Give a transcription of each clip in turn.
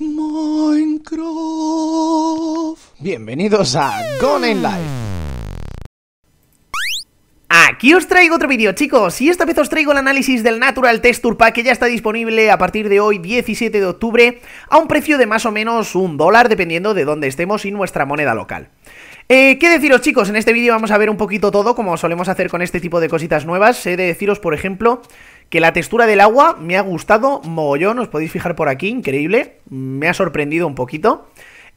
Minecraft. Bienvenidos a Gone in Life. Aquí os traigo otro vídeo chicos y esta vez os traigo el análisis del Natural Texture Pack que ya está disponible a partir de hoy 17 de octubre a un precio de más o menos un dólar dependiendo de dónde estemos y nuestra moneda local. Eh, ¿Qué deciros chicos? En este vídeo vamos a ver un poquito todo como solemos hacer con este tipo de cositas nuevas. He de deciros por ejemplo que la textura del agua me ha gustado mogollón, os podéis fijar por aquí, increíble. Me ha sorprendido un poquito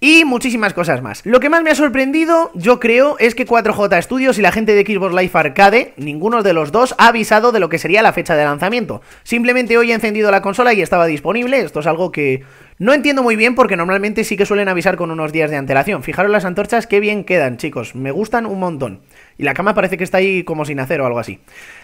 y muchísimas cosas más. Lo que más me ha sorprendido, yo creo, es que 4J Studios y la gente de Xbox Life Arcade, ninguno de los dos ha avisado de lo que sería la fecha de lanzamiento. Simplemente hoy he encendido la consola y estaba disponible. Esto es algo que no entiendo muy bien porque normalmente sí que suelen avisar con unos días de antelación. Fijaros las antorchas, qué bien quedan, chicos. Me gustan un montón. Y la cama parece que está ahí como sin hacer o algo así.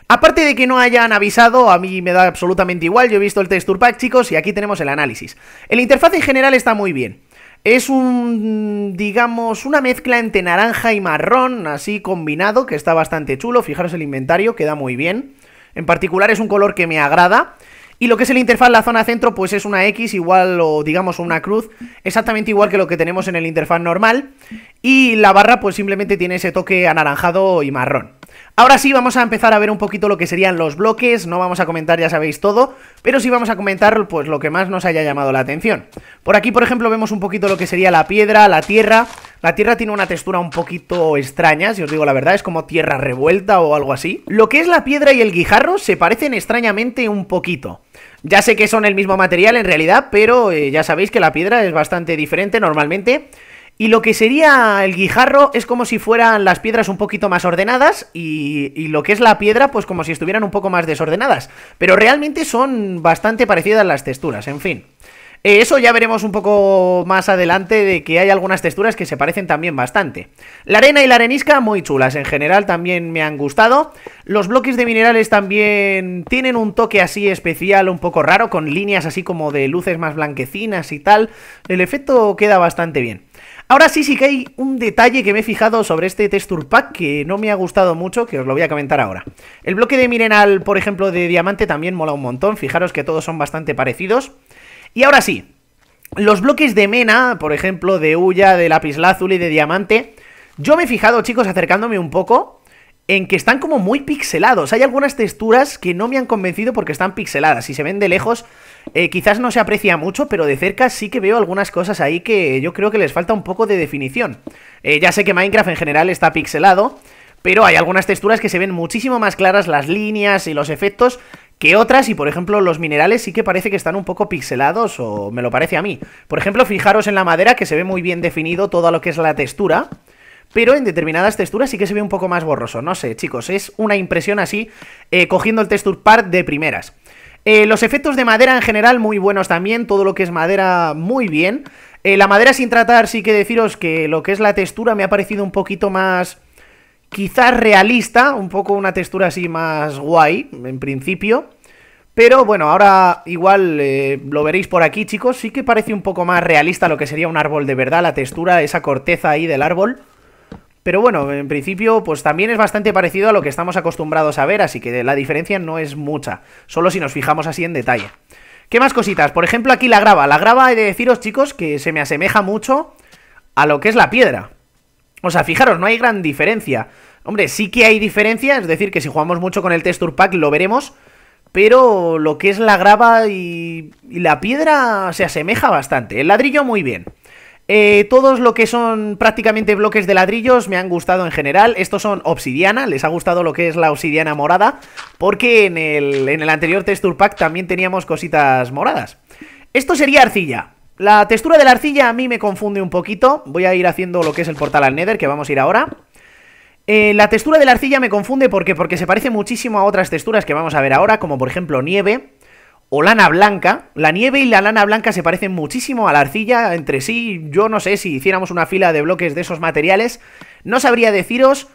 Aparte de que no hayan avisado, a mí me da absolutamente igual. Yo he visto el texture pack, chicos, y aquí tenemos el análisis. El interfaz en general está muy bien. Es un, digamos, una mezcla entre naranja y marrón, así combinado, que está bastante chulo. Fijaros el inventario, queda muy bien. En particular es un color que me agrada y lo que es el interfaz, la zona centro, pues es una X igual o digamos una cruz, exactamente igual que lo que tenemos en el interfaz normal. Y la barra pues simplemente tiene ese toque anaranjado y marrón. Ahora sí vamos a empezar a ver un poquito lo que serían los bloques, no vamos a comentar ya sabéis todo, pero sí vamos a comentar pues lo que más nos haya llamado la atención. Por aquí por ejemplo vemos un poquito lo que sería la piedra, la tierra la tierra tiene una textura un poquito extraña, si os digo la verdad, es como tierra revuelta o algo así. Lo que es la piedra y el guijarro se parecen extrañamente un poquito. Ya sé que son el mismo material en realidad, pero eh, ya sabéis que la piedra es bastante diferente normalmente. Y lo que sería el guijarro es como si fueran las piedras un poquito más ordenadas y, y, lo que es la piedra pues como si estuvieran un poco más desordenadas. Pero realmente son bastante parecidas las texturas, en fin. Eh, eso ya veremos un poco más adelante de que hay algunas texturas que se parecen también bastante. La arena y la arenisca muy chulas, en general también me han gustado. Los bloques de minerales también tienen un toque así especial, un poco raro, con líneas así como de luces más blanquecinas y tal. El efecto queda bastante bien. Ahora sí, sí que hay un detalle que me he fijado sobre este texture pack que no me ha gustado mucho, que os lo voy a comentar ahora. El bloque de mineral, por ejemplo, de diamante también mola un montón, fijaros que todos son bastante parecidos. Y ahora sí, los bloques de mena, por ejemplo, de huya, de lapislázuli, y de diamante, yo me he fijado, chicos, acercándome un poco, en que están como muy pixelados. Hay algunas texturas que no me han convencido porque están pixeladas. Si se ven de lejos, eh, quizás no se aprecia mucho, pero de cerca sí que veo algunas cosas ahí que yo creo que les falta un poco de definición. Eh, ya sé que Minecraft en general está pixelado, pero hay algunas texturas que se ven muchísimo más claras las líneas y los efectos que otras, y por ejemplo los minerales sí que parece que están un poco pixelados, o me lo parece a mí. Por ejemplo, fijaros en la madera que se ve muy bien definido todo lo que es la textura, pero en determinadas texturas sí que se ve un poco más borroso. No sé, chicos, es una impresión así, eh, cogiendo el texture part de primeras. Eh, los efectos de madera en general muy buenos también, todo lo que es madera muy bien. Eh, la madera sin tratar sí que deciros que lo que es la textura me ha parecido un poquito más quizás realista, un poco una textura así más guay, en principio. Pero bueno, ahora igual eh, lo veréis por aquí, chicos. Sí que parece un poco más realista lo que sería un árbol de verdad, la textura, esa corteza ahí del árbol. Pero bueno, en principio, pues también es bastante parecido a lo que estamos acostumbrados a ver, así que la diferencia no es mucha, solo si nos fijamos así en detalle. ¿Qué más cositas? Por ejemplo, aquí la grava. La grava, he de deciros, chicos, que se me asemeja mucho a lo que es la piedra. O sea, fijaros, no hay gran diferencia. Hombre, sí que hay diferencia, es decir, que si jugamos mucho con el texture pack lo veremos, pero lo que es la grava y, la piedra se asemeja bastante. El ladrillo muy bien. Eh, todos lo que son prácticamente bloques de ladrillos me han gustado en general. Estos son obsidiana, les ha gustado lo que es la obsidiana morada, porque en el, en el anterior texture pack también teníamos cositas moradas. Esto sería arcilla, la textura de la arcilla a mí me confunde un poquito. Voy a ir haciendo lo que es el portal al Nether, que vamos a ir ahora. Eh, la textura de la arcilla me confunde porque, porque se parece muchísimo a otras texturas que vamos a ver ahora, como por ejemplo nieve o lana blanca. La nieve y la lana blanca se parecen muchísimo a la arcilla entre sí. Yo no sé si hiciéramos una fila de bloques de esos materiales, no sabría deciros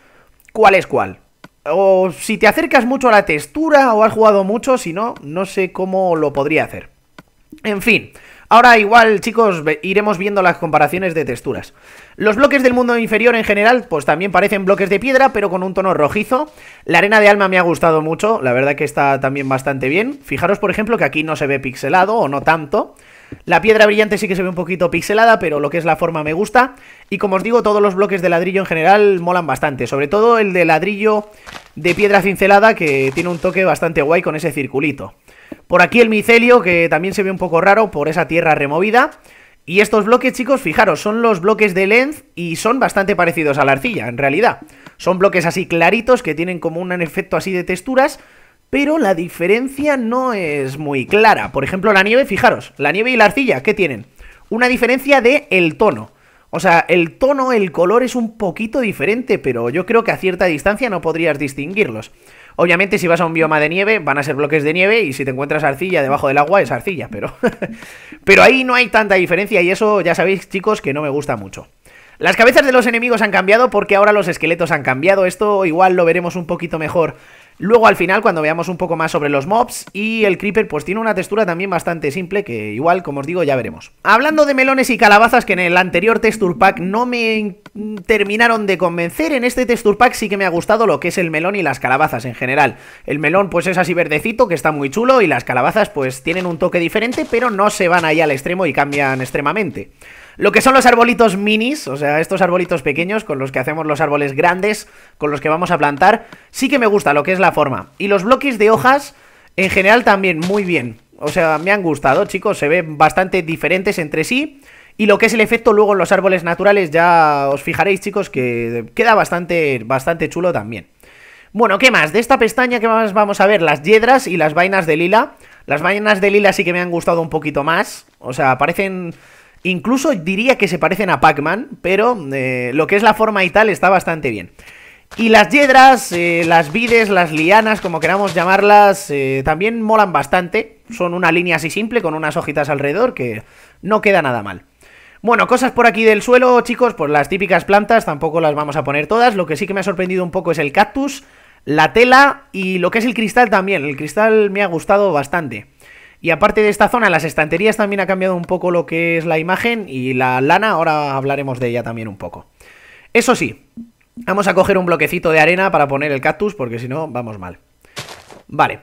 cuál es cuál. O si te acercas mucho a la textura o has jugado mucho, si no, no sé cómo lo podría hacer. En fin, Ahora igual, chicos, iremos viendo las comparaciones de texturas. Los bloques del mundo inferior en general, pues también parecen bloques de piedra, pero con un tono rojizo. La arena de alma me ha gustado mucho, la verdad que está también bastante bien. Fijaros, por ejemplo, que aquí no se ve pixelado, o no tanto. La piedra brillante sí que se ve un poquito pixelada, pero lo que es la forma me gusta. Y como os digo, todos los bloques de ladrillo en general molan bastante, sobre todo el de ladrillo de piedra cincelada, que tiene un toque bastante guay con ese circulito. Por aquí el micelio, que también se ve un poco raro por esa tierra removida. Y estos bloques, chicos, fijaros, son los bloques de lens y son bastante parecidos a la arcilla, en realidad. Son bloques así claritos que tienen como un efecto así de texturas, pero la diferencia no es muy clara. Por ejemplo, la nieve, fijaros, la nieve y la arcilla, ¿qué tienen? Una diferencia de el tono. O sea, el tono, el color es un poquito diferente, pero yo creo que a cierta distancia no podrías distinguirlos. Obviamente, si vas a un bioma de nieve, van a ser bloques de nieve y si te encuentras arcilla debajo del agua, es arcilla, pero, pero ahí no hay tanta diferencia y eso ya sabéis, chicos, que no me gusta mucho. Las cabezas de los enemigos han cambiado porque ahora los esqueletos han cambiado. Esto igual lo veremos un poquito mejor Luego al final, cuando veamos un poco más sobre los mobs y el creeper, pues tiene una textura también bastante simple que igual, como os digo, ya veremos. Hablando de melones y calabazas que en el anterior texture pack no me terminaron de convencer, en este texture pack sí que me ha gustado lo que es el melón y las calabazas en general. El melón pues es así verdecito, que está muy chulo, y las calabazas pues tienen un toque diferente, pero no se van ahí al extremo y cambian extremadamente. Lo que son los arbolitos minis, o sea, estos arbolitos pequeños con los que hacemos los árboles grandes, con los que vamos a plantar, sí que me gusta lo que es la forma. Y los bloques de hojas, en general también, muy bien. O sea, me han gustado, chicos, se ven bastante diferentes entre sí. Y lo que es el efecto luego en los árboles naturales, ya os fijaréis, chicos, que queda bastante, bastante chulo también. Bueno, ¿qué más? De esta pestaña, ¿qué más vamos a ver? Las yedras y las vainas de lila. Las vainas de lila sí que me han gustado un poquito más. O sea, parecen... Incluso diría que se parecen a Pac-Man, pero eh, lo que es la forma y tal está bastante bien. Y las yedras, eh, las vides, las lianas, como queramos llamarlas, eh, también molan bastante. Son una línea así simple con unas hojitas alrededor que no queda nada mal. Bueno, cosas por aquí del suelo, chicos, pues las típicas plantas tampoco las vamos a poner todas. Lo que sí que me ha sorprendido un poco es el cactus, la tela y lo que es el cristal también. El cristal me ha gustado bastante. Y aparte de esta zona, las estanterías también ha cambiado un poco lo que es la imagen y la lana, ahora hablaremos de ella también un poco. Eso sí, vamos a coger un bloquecito de arena para poner el cactus, porque si no, vamos mal. Vale.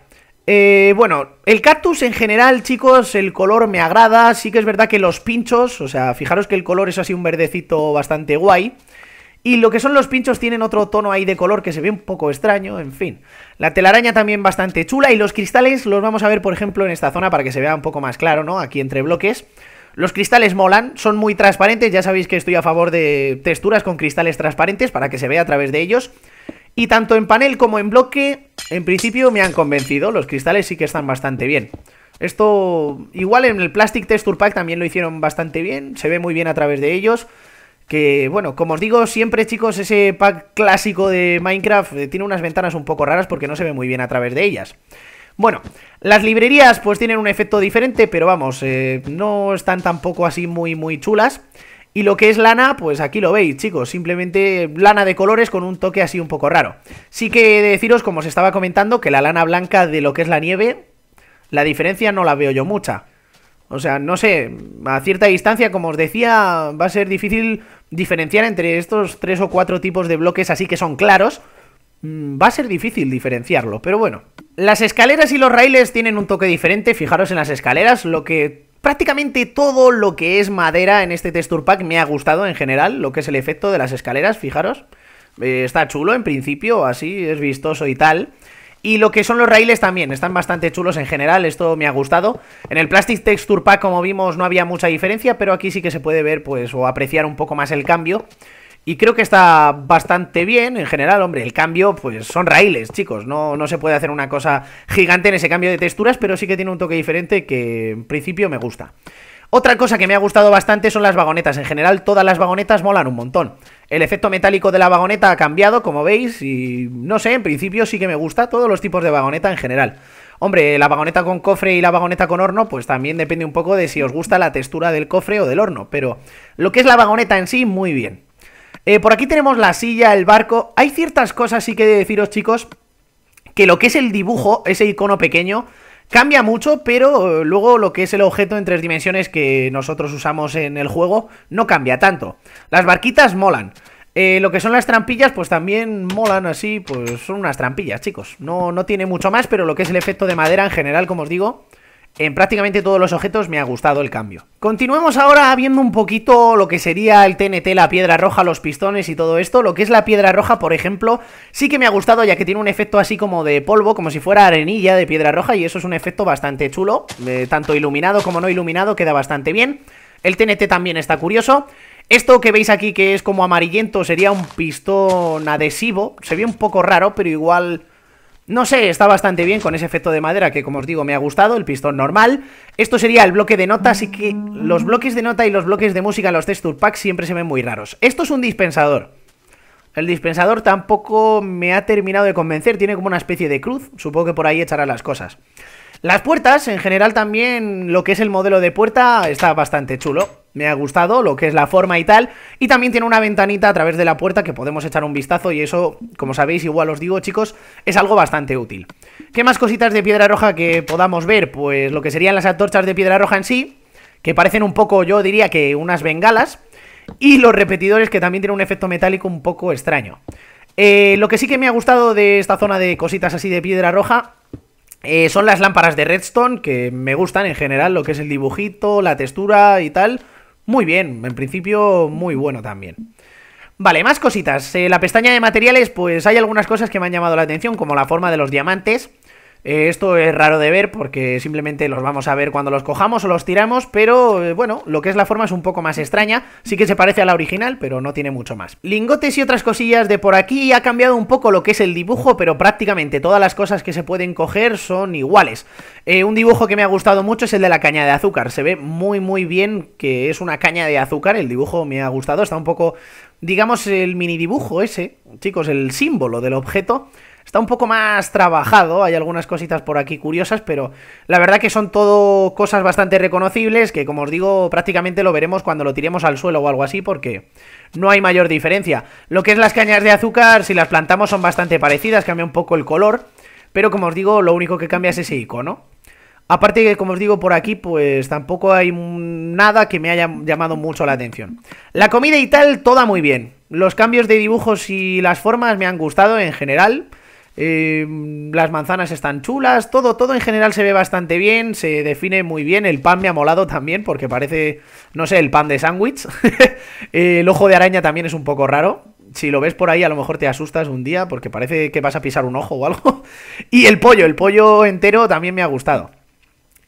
Eh, bueno, el cactus en general, chicos, el color me agrada. Sí que es verdad que los pinchos, o sea, fijaros que el color es así un verdecito bastante guay. Y lo que son los pinchos tienen otro tono ahí de color que se ve un poco extraño, en fin. La telaraña también bastante chula y los cristales los vamos a ver, por ejemplo, en esta zona para que se vea un poco más claro, ¿no? Aquí entre bloques. Los cristales molan, son muy transparentes, ya sabéis que estoy a favor de texturas con cristales transparentes para que se vea a través de ellos. Y tanto en panel como en bloque, en principio me han convencido, los cristales sí que están bastante bien. Esto, igual en el Plastic Texture Pack también lo hicieron bastante bien, se ve muy bien a través de ellos... Que bueno, como os digo siempre chicos, ese pack clásico de Minecraft eh, tiene unas ventanas un poco raras porque no se ve muy bien a través de ellas. Bueno, las librerías pues tienen un efecto diferente, pero vamos, eh, no están tampoco así muy muy chulas. Y lo que es lana, pues aquí lo veis, chicos, simplemente lana de colores con un toque así un poco raro. Sí que deciros, como os estaba comentando, que la lana blanca de lo que es la nieve, la diferencia no la veo yo mucha. O sea, no sé, a cierta distancia, como os decía, va a ser difícil diferenciar entre estos tres o cuatro tipos de bloques así que son claros. Mm, va a ser difícil diferenciarlo, pero bueno. Las escaleras y los raíles tienen un toque diferente. Fijaros en las escaleras, lo que prácticamente todo lo que es madera en este texture pack me ha gustado en general, lo que es el efecto de las escaleras, fijaros. Eh, está chulo en principio, así es vistoso y tal. Y lo que son los raíles también, están bastante chulos en general, esto me ha gustado. En el Plastic Texture Pack, como vimos, no había mucha diferencia, pero aquí sí que se puede ver pues o apreciar un poco más el cambio. Y creo que está bastante bien, en general, hombre, el cambio, pues son raíles, chicos, no, no se puede hacer una cosa gigante en ese cambio de texturas, pero sí que tiene un toque diferente que en principio me gusta. Otra cosa que me ha gustado bastante son las vagonetas. En general, todas las vagonetas molan un montón. El efecto metálico de la vagoneta ha cambiado, como veis, y no sé, en principio sí que me gusta todos los tipos de vagoneta en general. Hombre, la vagoneta con cofre y la vagoneta con horno, pues también depende un poco de si os gusta la textura del cofre o del horno, pero lo que es la vagoneta en sí, muy bien. Eh, por aquí tenemos la silla, el barco. Hay ciertas cosas, sí que de deciros, chicos, que lo que es el dibujo, ese icono pequeño, Cambia mucho, pero eh, luego lo que es el objeto en tres dimensiones que nosotros usamos en el juego no cambia tanto. Las barquitas molan. Eh, lo que son las trampillas, pues también molan así, pues son unas trampillas, chicos. No, no tiene mucho más, pero lo que es el efecto de madera en general, como os digo, en prácticamente todos los objetos me ha gustado el cambio. Continuemos ahora viendo un poquito lo que sería el TNT, la piedra roja, los pistones y todo esto. Lo que es la piedra roja, por ejemplo, sí que me ha gustado ya que tiene un efecto así como de polvo, como si fuera arenilla de piedra roja y eso es un efecto bastante chulo. tanto iluminado como no iluminado queda bastante bien. El TNT también está curioso. Esto que veis aquí que es como amarillento sería un pistón adhesivo. Se ve un poco raro, pero igual no sé, está bastante bien con ese efecto de madera que, como os digo, me ha gustado, el pistón normal. Esto sería el bloque de nota, así que los bloques de nota y los bloques de música en los texture packs siempre se ven muy raros. Esto es un dispensador. El dispensador tampoco me ha terminado de convencer, tiene como una especie de cruz, supongo que por ahí echará las cosas. Las puertas, en general también, lo que es el modelo de puerta está bastante chulo me ha gustado lo que es la forma y tal. Y también tiene una ventanita a través de la puerta que podemos echar un vistazo y eso, como sabéis, igual os digo chicos, es algo bastante útil. ¿Qué más cositas de piedra roja que podamos ver? Pues lo que serían las antorchas de piedra roja en sí, que parecen un poco, yo diría que unas bengalas, y los repetidores que también tienen un efecto metálico un poco extraño. Eh, lo que sí que me ha gustado de esta zona de cositas así de piedra roja eh, son las lámparas de redstone, que me gustan en general, lo que es el dibujito, la textura y tal... Muy bien, en principio muy bueno también. Vale, más cositas. Eh, la pestaña de materiales, pues hay algunas cosas que me han llamado la atención, como la forma de los diamantes. Eh, esto es raro de ver porque simplemente los vamos a ver cuando los cojamos o los tiramos, pero eh, bueno, lo que es la forma es un poco más extraña, sí que se parece a la original, pero no tiene mucho más. Lingotes y otras cosillas de por aquí, ha cambiado un poco lo que es el dibujo, pero prácticamente todas las cosas que se pueden coger son iguales. Eh, un dibujo que me ha gustado mucho es el de la caña de azúcar, se ve muy muy bien que es una caña de azúcar, el dibujo me ha gustado, está un poco, digamos, el mini dibujo ese, chicos, el símbolo del objeto Está un poco más trabajado, hay algunas cositas por aquí curiosas, pero la verdad que son todo cosas bastante reconocibles, que como os digo, prácticamente lo veremos cuando lo tiremos al suelo o algo así, porque no hay mayor diferencia. Lo que es las cañas de azúcar, si las plantamos son bastante parecidas, cambia un poco el color, pero como os digo, lo único que cambia es ese icono. Aparte que, como os digo por aquí, pues tampoco hay nada que me haya llamado mucho la atención. La comida y tal, toda muy bien. Los cambios de dibujos y las formas me han gustado en general. Em, las manzanas están chulas, todo, todo en general se ve bastante bien, se define muy bien, el pan me ha molado también porque parece, no sé, el pan de sándwich. el ojo de araña también es un poco raro. Si lo ves por ahí a lo mejor te asustas un día porque parece que vas a pisar un ojo o algo. y el pollo, el pollo entero también me ha gustado.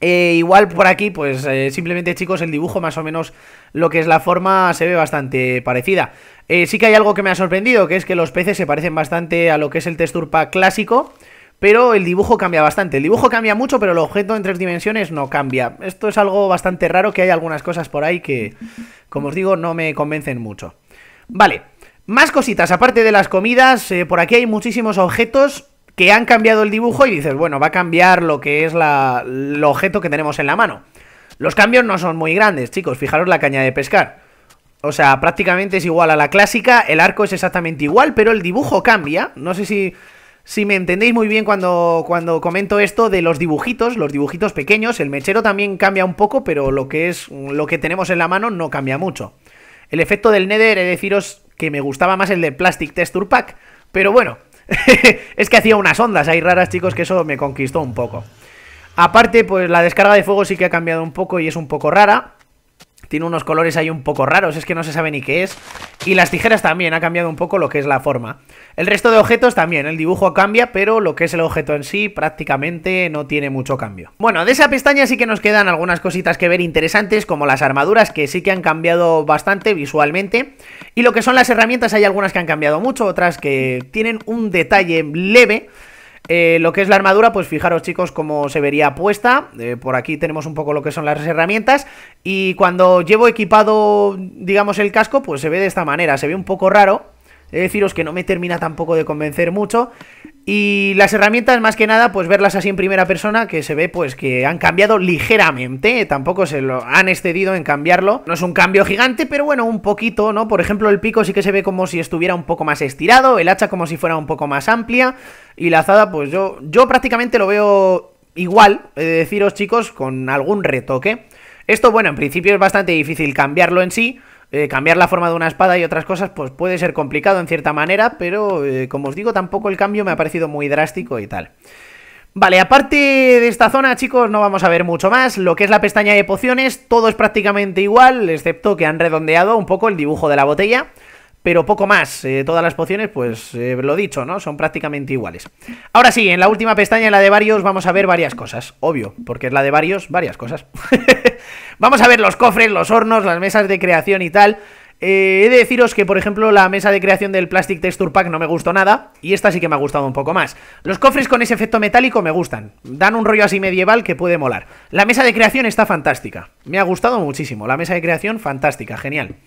Eh, igual por aquí, pues eh, simplemente chicos, el dibujo más o menos lo que es la forma se ve bastante parecida. Eh, sí que hay algo que me ha sorprendido, que es que los peces se parecen bastante a lo que es el testurpa clásico, pero el dibujo cambia bastante. El dibujo cambia mucho, pero el objeto en tres dimensiones no cambia. Esto es algo bastante raro, que hay algunas cosas por ahí que, como os digo, no me convencen mucho. Vale. Más cositas, aparte de las comidas, por aquí hay muchísimos objetos que han cambiado el dibujo y dices, bueno, va a cambiar lo que es el objeto que tenemos en la mano. Los cambios no son muy grandes, chicos, fijaros la caña de pescar. O sea, prácticamente es igual a la clásica, el arco es exactamente igual, pero el dibujo cambia. No sé si, si me entendéis muy bien cuando, cuando comento esto de los dibujitos, los dibujitos pequeños. El mechero también cambia un poco, pero lo que, es, lo que tenemos en la mano no cambia mucho. El efecto del Nether, he de deciros que me gustaba más el de Plastic Texture Pack. Pero bueno, es que hacía unas ondas ahí raras, chicos, que eso me conquistó un poco. Aparte, pues la descarga de fuego sí que ha cambiado un poco y es un poco rara. Tiene unos colores ahí un poco raros, es que no se sabe ni qué es. Y las tijeras también, ha cambiado un poco lo que es la forma. El resto de objetos también, el dibujo cambia, pero lo que es el objeto en sí prácticamente no tiene mucho cambio. Bueno, de esa pestaña sí que nos quedan algunas cositas que ver interesantes, como las armaduras, que sí que han cambiado bastante visualmente. Y lo que son las herramientas, hay algunas que han cambiado mucho, otras que tienen un detalle leve eh, lo que es la armadura, pues fijaros chicos cómo se vería puesta. Eh, por aquí tenemos un poco lo que son las herramientas. Y cuando llevo equipado, digamos, el casco, pues se ve de esta manera. Se ve un poco raro. He deciros que no me termina tampoco de convencer mucho. Y las herramientas, más que nada, pues verlas así en primera persona, que se ve pues que han cambiado ligeramente, tampoco se lo han excedido en cambiarlo. No es un cambio gigante, pero bueno, un poquito, ¿no? Por ejemplo, el pico sí que se ve como si estuviera un poco más estirado, el hacha como si fuera un poco más amplia, y la azada, pues yo, yo prácticamente lo veo igual, he de deciros chicos, con algún retoque. Esto, bueno, en principio es bastante difícil cambiarlo en sí, eh, cambiar la forma de una espada y otras cosas, pues puede ser complicado en cierta manera, pero eh, como os digo, tampoco el cambio me ha parecido muy drástico y tal. Vale, aparte de esta zona, chicos, no vamos a ver mucho más. Lo que es la pestaña de pociones, todo es prácticamente igual, excepto que han redondeado un poco el dibujo de la botella pero poco más. Eh, todas las pociones, pues eh, lo dicho, ¿no? Son prácticamente iguales. Ahora sí, en la última pestaña, en la de varios, vamos a ver varias cosas. Obvio, porque es la de varios, varias cosas. vamos a ver los cofres, los hornos, las mesas de creación y tal. Eh, he de deciros que, por ejemplo, la mesa de creación del Plastic Texture Pack no me gustó nada y esta sí que me ha gustado un poco más. Los cofres con ese efecto metálico me gustan, dan un rollo así medieval que puede molar. La mesa de creación está fantástica, me ha gustado muchísimo, la mesa de creación fantástica, genial.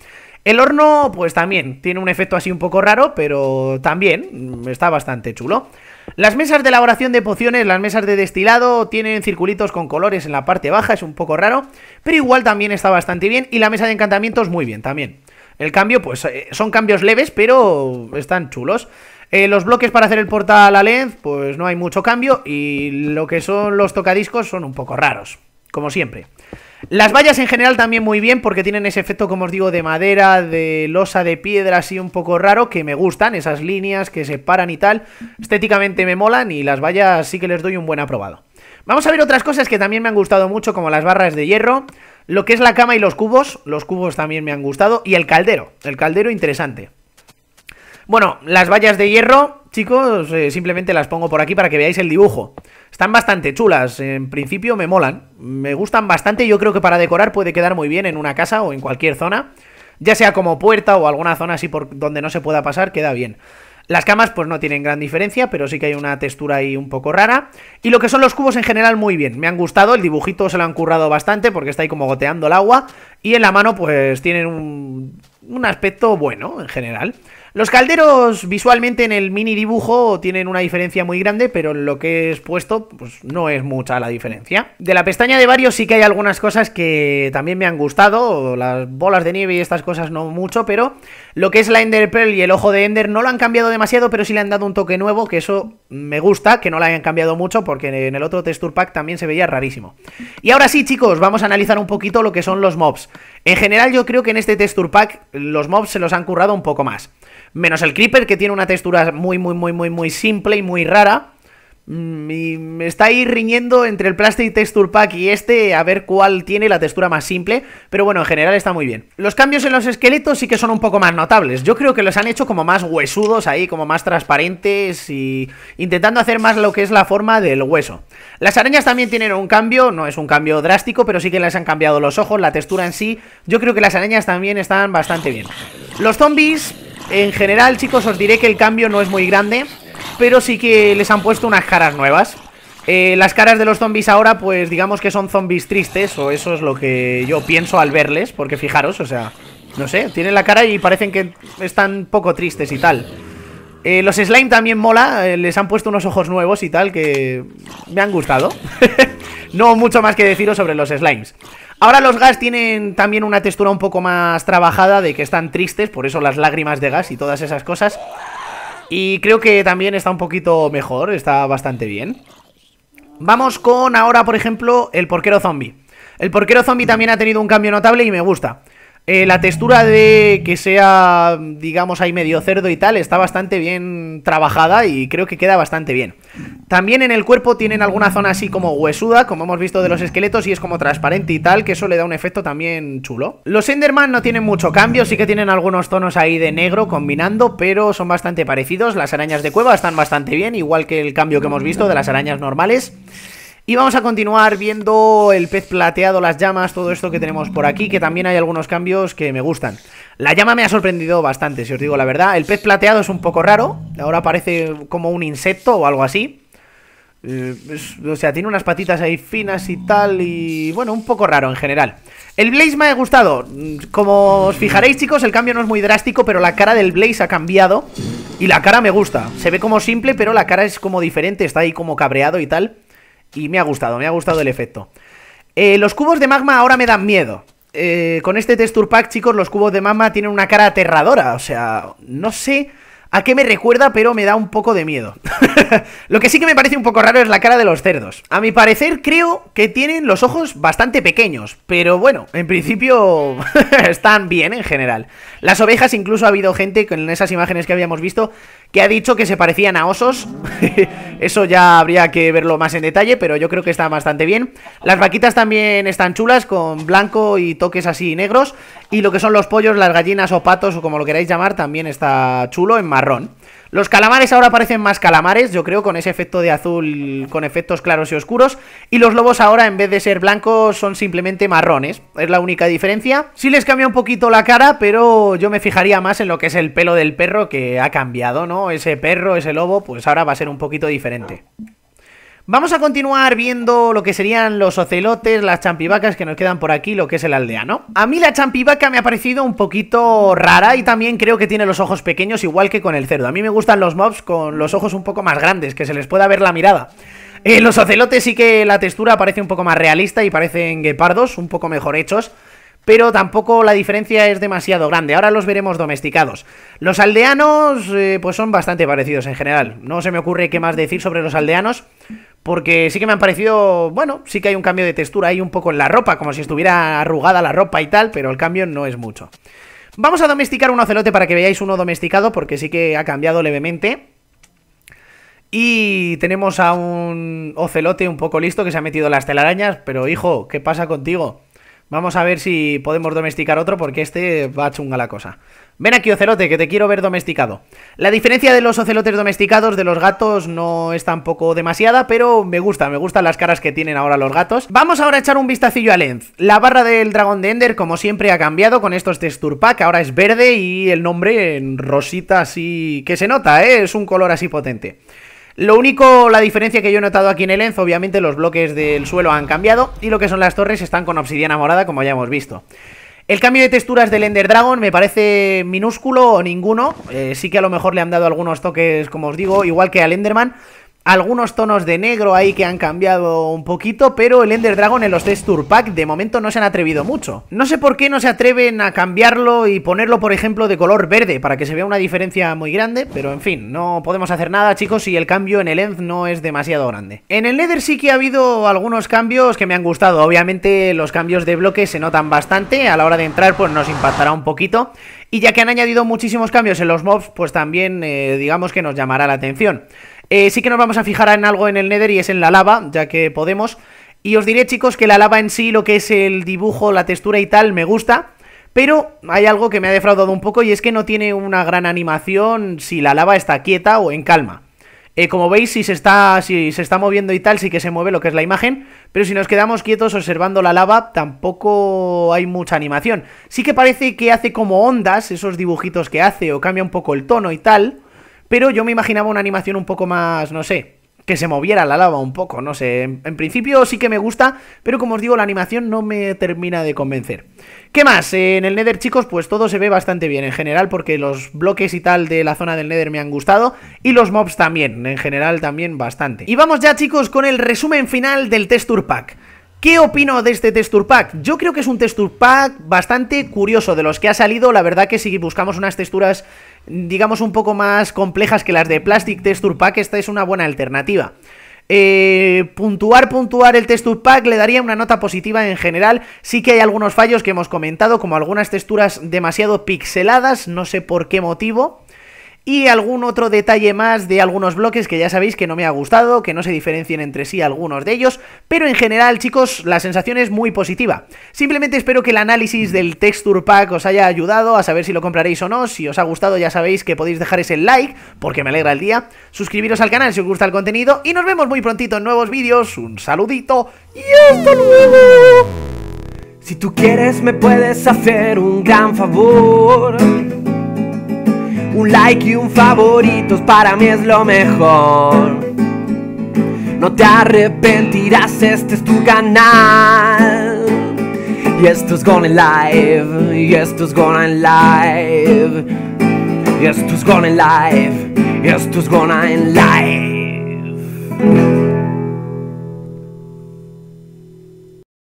El horno, pues también, tiene un efecto así un poco raro, pero también está bastante chulo. Las mesas de elaboración de pociones, las mesas de destilado, tienen circulitos con colores en la parte baja, es un poco raro, pero igual también está bastante bien. Y la mesa de encantamientos, muy bien también. El cambio, pues eh, son cambios leves, pero están chulos. Eh, los bloques para hacer el portal a led pues no hay mucho cambio y lo que son los tocadiscos son un poco raros, como siempre. Las vallas en general también muy bien porque tienen ese efecto, como os digo, de madera, de losa, de piedra, así un poco raro, que me gustan, esas líneas que se paran y tal. Estéticamente me molan y las vallas sí que les doy un buen aprobado. Vamos a ver otras cosas que también me han gustado mucho, como las barras de hierro, lo que es la cama y los cubos, los cubos también me han gustado, y el caldero, el caldero interesante. Bueno, las vallas de hierro, chicos, eh, simplemente las pongo por aquí para que veáis el dibujo. Están bastante chulas, en principio me molan, me gustan bastante, yo creo que para decorar puede quedar muy bien en una casa o en cualquier zona, ya sea como puerta o alguna zona así por donde no se pueda pasar, queda bien. Las camas pues no tienen gran diferencia, pero sí que hay una textura ahí un poco rara. Y lo que son los cubos en general muy bien, me han gustado, el dibujito se lo han currado bastante porque está ahí como goteando el agua y en la mano pues tienen un, un aspecto bueno en general. Los calderos visualmente en el mini dibujo tienen una diferencia muy grande, pero en lo que es puesto, pues no es mucha la diferencia. De la pestaña de varios sí que hay algunas cosas que también me han gustado, las bolas de nieve y estas cosas no mucho, pero lo que es la Ender Pearl y el ojo de Ender no lo han cambiado demasiado, pero sí le han dado un toque nuevo, que eso me gusta que no la hayan cambiado mucho porque en el otro texture pack también se veía rarísimo. Y ahora sí, chicos, vamos a analizar un poquito lo que son los mobs. En general yo creo que en este texture pack los mobs se los han currado un poco más. Menos el creeper que tiene una textura muy, muy, muy, muy, muy simple y muy rara. Mm, me está ahí riñendo entre el Plastic Texture Pack y este a ver cuál tiene la textura más simple, pero bueno, en general está muy bien. Los cambios en los esqueletos sí que son un poco más notables, yo creo que los han hecho como más huesudos ahí, como más transparentes y intentando hacer más lo que es la forma del hueso. Las arañas también tienen un cambio, no es un cambio drástico, pero sí que les han cambiado los ojos, la textura en sí, yo creo que las arañas también están bastante bien. Los zombies, en general chicos, os diré que el cambio no es muy grande pero sí que les han puesto unas caras nuevas. Eh, las caras de los zombies ahora, pues digamos que son zombies tristes, o eso es lo que yo pienso al verles, porque fijaros, o sea, no sé, tienen la cara y parecen que están poco tristes y tal. Eh, los slime también mola, eh, les han puesto unos ojos nuevos y tal que me han gustado. no mucho más que deciros sobre los slimes. Ahora los gas tienen también una textura un poco más trabajada de que están tristes, por eso las lágrimas de gas y todas esas cosas. Y creo que también está un poquito mejor, está bastante bien. Vamos con ahora, por ejemplo, el porquero zombie. El porquero zombie también ha tenido un cambio notable y me gusta. Eh, la textura de que sea, digamos, ahí medio cerdo y tal, está bastante bien trabajada y creo que queda bastante bien. También en el cuerpo tienen alguna zona así como huesuda, como hemos visto de los esqueletos, y es como transparente y tal, que eso le da un efecto también chulo. Los Enderman no tienen mucho cambio, sí que tienen algunos tonos ahí de negro combinando, pero son bastante parecidos. Las arañas de cueva están bastante bien, igual que el cambio que hemos visto de las arañas normales. Y vamos a continuar viendo el pez plateado, las llamas, todo esto que tenemos por aquí, que también hay algunos cambios que me gustan. La llama me ha sorprendido bastante, si os digo la verdad. El pez plateado es un poco raro, ahora parece como un insecto o algo así. Eh, o sea, tiene unas patitas ahí finas y tal, y bueno, un poco raro en general. El Blaze me ha gustado. Como os fijaréis, chicos, el cambio no es muy drástico, pero la cara del Blaze ha cambiado. Y la cara me gusta. Se ve como simple, pero la cara es como diferente, está ahí como cabreado y tal. Y me ha gustado, me ha gustado el efecto. Eh, los cubos de magma ahora me dan miedo. Eh, con este texture pack, chicos, los cubos de magma tienen una cara aterradora. O sea, no sé a qué me recuerda, pero me da un poco de miedo. Lo que sí que me parece un poco raro es la cara de los cerdos. A mi parecer, creo que tienen los ojos bastante pequeños. Pero bueno, en principio están bien en general. Las ovejas, incluso ha habido gente, con esas imágenes que habíamos visto, que ha dicho que se parecían a osos. Eso ya habría que verlo más en detalle, pero yo creo que está bastante bien. Las vaquitas también están chulas, con blanco y toques así negros. Y lo que son los pollos, las gallinas o patos, o como lo queráis llamar, también está chulo en marrón. Los calamares ahora parecen más calamares, yo creo, con ese efecto de azul, con efectos claros y oscuros. Y los lobos ahora, en vez de ser blancos, son simplemente marrones. Es la única diferencia. Sí les cambia un poquito la cara, pero yo me fijaría más en lo que es el pelo del perro que ha cambiado, ¿no? Ese perro, ese lobo, pues ahora va a ser un poquito diferente. Vamos a continuar viendo lo que serían los ocelotes, las champivacas que nos quedan por aquí, lo que es el aldeano. A mí la champivaca me ha parecido un poquito rara y también creo que tiene los ojos pequeños igual que con el cerdo. A mí me gustan los mobs con los ojos un poco más grandes, que se les pueda ver la mirada. En eh, los ocelotes sí que la textura parece un poco más realista y parecen guepardos, un poco mejor hechos pero tampoco la diferencia es demasiado grande. Ahora los veremos domesticados. Los aldeanos, eh, pues son bastante parecidos en general. No se me ocurre qué más decir sobre los aldeanos, porque sí que me han parecido, bueno, sí que hay un cambio de textura ahí un poco en la ropa, como si estuviera arrugada la ropa y tal, pero el cambio no es mucho. Vamos a domesticar un ocelote para que veáis uno domesticado, porque sí que ha cambiado levemente. Y tenemos a un ocelote un poco listo que se ha metido las telarañas, pero hijo, ¿qué pasa contigo? Vamos a ver si podemos domesticar otro porque este va chunga la cosa. Ven aquí, ocelote, que te quiero ver domesticado. La diferencia de los ocelotes domesticados de los gatos no es tampoco demasiada, pero me gusta, me gustan las caras que tienen ahora los gatos. Vamos ahora a echar un vistacillo a Lenz. La barra del dragón de Ender, como siempre, ha cambiado con estos texture pack, ahora es verde y el nombre en rosita así que se nota, ¿eh? es un color así potente. Lo único, la diferencia que yo he notado aquí en el Enzo, obviamente los bloques del suelo han cambiado y lo que son las torres están con obsidiana morada como ya hemos visto. El cambio de texturas del Ender Dragon me parece minúsculo o ninguno. Eh, sí que a lo mejor le han dado algunos toques, como os digo, igual que al Enderman algunos tonos de negro ahí que han cambiado un poquito, pero el Ender Dragon en los Texture Pack de momento no se han atrevido mucho. No sé por qué no se atreven a cambiarlo y ponerlo, por ejemplo, de color verde, para que se vea una diferencia muy grande, pero en fin, no podemos hacer nada, chicos, si el cambio en el End no es demasiado grande. En el Nether sí que ha habido algunos cambios que me han gustado, obviamente los cambios de bloque se notan bastante, a la hora de entrar pues nos impactará un poquito, y ya que han añadido muchísimos cambios en los mobs, pues también eh, digamos que nos llamará la atención. Eh, sí que nos vamos a fijar en algo en el Nether y es en la lava, ya que podemos. Y os diré, chicos, que la lava en sí, lo que es el dibujo, la textura y tal, me gusta. Pero hay algo que me ha defraudado un poco y es que no tiene una gran animación si la lava está quieta o en calma. Eh, como veis, si se, está, si se está moviendo y tal, sí que se mueve lo que es la imagen, pero si nos quedamos quietos observando la lava, tampoco hay mucha animación. Sí que parece que hace como ondas esos dibujitos que hace o cambia un poco el tono y tal, pero yo me imaginaba una animación un poco más, no sé, que se moviera la lava un poco, no sé. En, principio sí que me gusta, pero como os digo, la animación no me termina de convencer. ¿Qué más? Eh, en el Nether, chicos, pues todo se ve bastante bien en general, porque los bloques y tal de la zona del Nether me han gustado, y los mobs también, en general también bastante. Y vamos ya, chicos, con el resumen final del Texture Pack. ¿Qué opino de este texture pack? Yo creo que es un texture pack bastante curioso de los que ha salido, la verdad que si buscamos unas texturas digamos, un poco más complejas que las de Plastic Texture Pack, esta es una buena alternativa. Eh, puntuar, puntuar el texture pack le daría una nota positiva en general. Sí que hay algunos fallos que hemos comentado, como algunas texturas demasiado pixeladas, no sé por qué motivo. Y algún otro detalle más de algunos bloques que ya sabéis que no me ha gustado, que no se diferencien entre sí algunos de ellos, pero en general, chicos, la sensación es muy positiva. Simplemente espero que el análisis del Texture Pack os haya ayudado a saber si lo compraréis o no. Si os ha gustado, ya sabéis que podéis dejar ese like, porque me alegra el día. Suscribiros al canal si os gusta el contenido y nos vemos muy prontito en nuevos vídeos. Un saludito y hasta luego. Si tú quieres, me puedes hacer un gran favor. Un like y un favorito para mí es lo mejor. No te arrepentirás, este es tu canal. Y esto es Gone Live, y esto es GONNA Live. Y esto es Gone Live, y esto es GONNA Live.